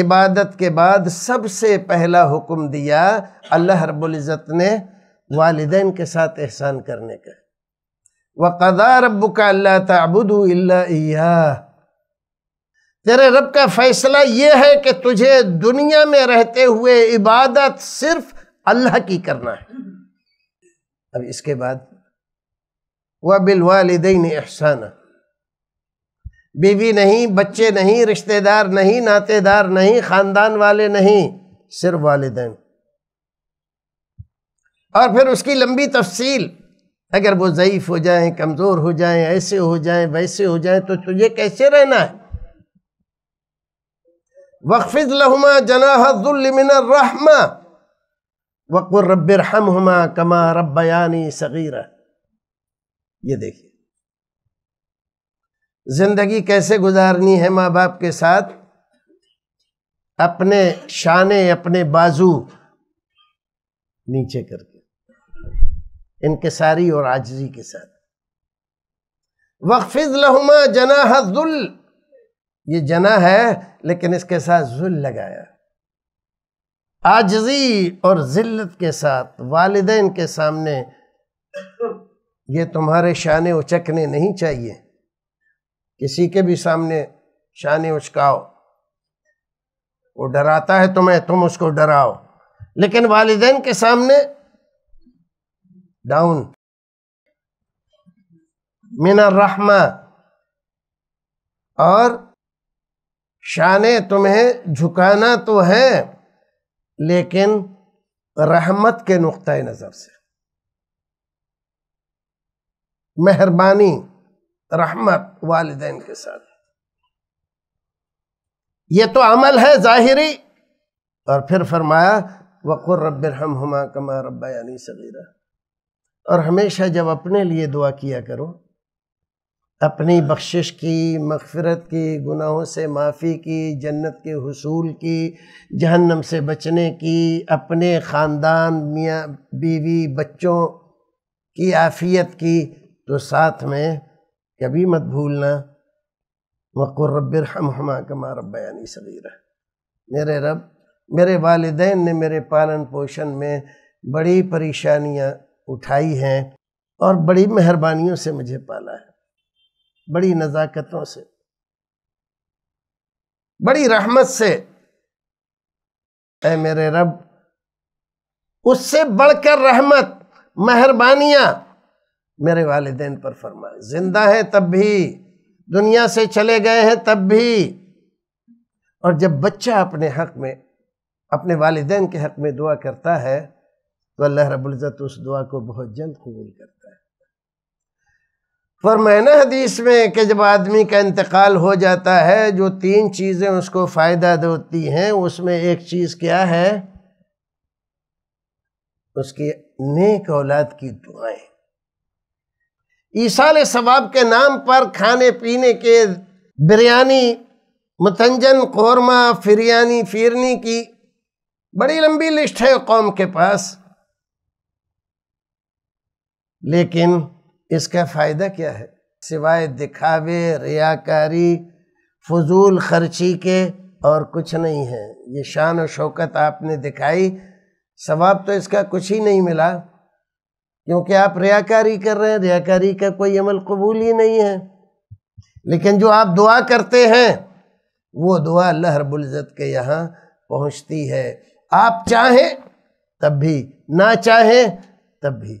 इबादत के बाद सबसे पहला हुक्म दिया अल्लाह रबुल्जत ने वालदेन के साथ एहसान करने का वक़दा रब्बू का अल्लाह तबुदया तेरे रब का फ़ैसला ये है कि तुझे दुनिया में रहते हुए इबादत सिर्फ अल्लाह की करना है अब इसके बाद वह बिलवालदेन एहसाना बीवी नहीं बच्चे नहीं रिश्तेदार नहीं नातेदार नहीं ख़ानदान वाले नहीं सिर्फ वालदे और फिर उसकी लंबी तफसील अगर वो ज़यीफ़ हो जाए कमज़ोर हो जाए ऐसे हो जाए वैसे हो जाए तो तुझे कैसे रहना है वक़फ़ लहुमा जनाहमिनरमा वक्र रब रहम हमा कमा रबयानी सगीरा ये देखिए ज़िंदगी कैसे गुजारनी है माँ बाप के साथ अपने शाने अपने बाजू नीचे करके इनकसारी और आजजी के साथ वक्फिज लहुमा जना जुल ये जना है लेकिन इसके साथ जुल लगाया आजजी और ज़िल्लत के साथ वालदेन के सामने ये तुम्हारे शान उचकने नहीं चाहिए किसी के भी सामने शाने उछकाओ वो डराता है तुम्हें तुम उसको डराओ लेकिन वालदेन के सामने डाउन मिना रहमा और शाने तुम्हें झुकाना तो है लेकिन रहमत के नुक़ नज़र से मेहरबानी रहमत वालदेन के साथ ये तो अमल है ज़ाहिरी और फिर फरमाया वक़ुर हम हमा कमा यानी सगीरा और हमेशा जब अपने लिए दुआ किया करो अपनी बख्शिश की मगफरत की गुनाहों से माफ़ी की जन्नत के हसूल की जहन्नम से बचने की अपने ख़ानदान मियाँ बीवी बच्चों की आफ़ियत की तो साथ में कभी मत भूलना वक़ुरबिर हम हमा कमा रबयानी सगीर मेरे रब मेरे वालदेन ने मेरे पालन पोषण में बड़ी परेशानियाँ उठाई हैं और बड़ी मेहरबानियों से मुझे पाला है बड़ी नज़ाकतों से बड़ी रहमत से ऐ मेरे रब उससे बढ़कर रहमत मेहरबानियाँ मेरे वालदेन पर फरमाए जिंदा हैं तब भी दुनिया से चले गए हैं तब भी और जब बच्चा अपने हक में अपने वालदेन के हक में दुआ करता है तो अल्लाह रबुल्ज़त उस दुआ को बहुत जल्द कबूल करता है फरमाना हदीस में कि जब आदमी का इंतकाल हो जाता है जो तीन चीज़ें उसको फ़ायदा देती हैं उसमें एक चीज़ क्या है उसकी नेक औलाद की दुआएं ईसा सवाब के नाम पर खाने पीने के बिरयानी मतंजन कौरमा फिरयानी फिरनी की बड़ी लंबी लिस्ट है कौम के पास लेकिन इसका फ़ायदा क्या है सिवाय दिखावे रियाकारी फजूल खर्ची के और कुछ नहीं है ये शान और शौकत आपने दिखाई सवाब तो इसका कुछ ही नहीं मिला क्योंकि आप रियाकारी कर रहे हैं रियाकारी का कोई अमल कबूल ही नहीं है लेकिन जो आप दुआ करते हैं वो दुआ अल्लाह रबुल्ज़त के यहाँ पहुँचती है आप चाहें तब भी ना चाहें तब भी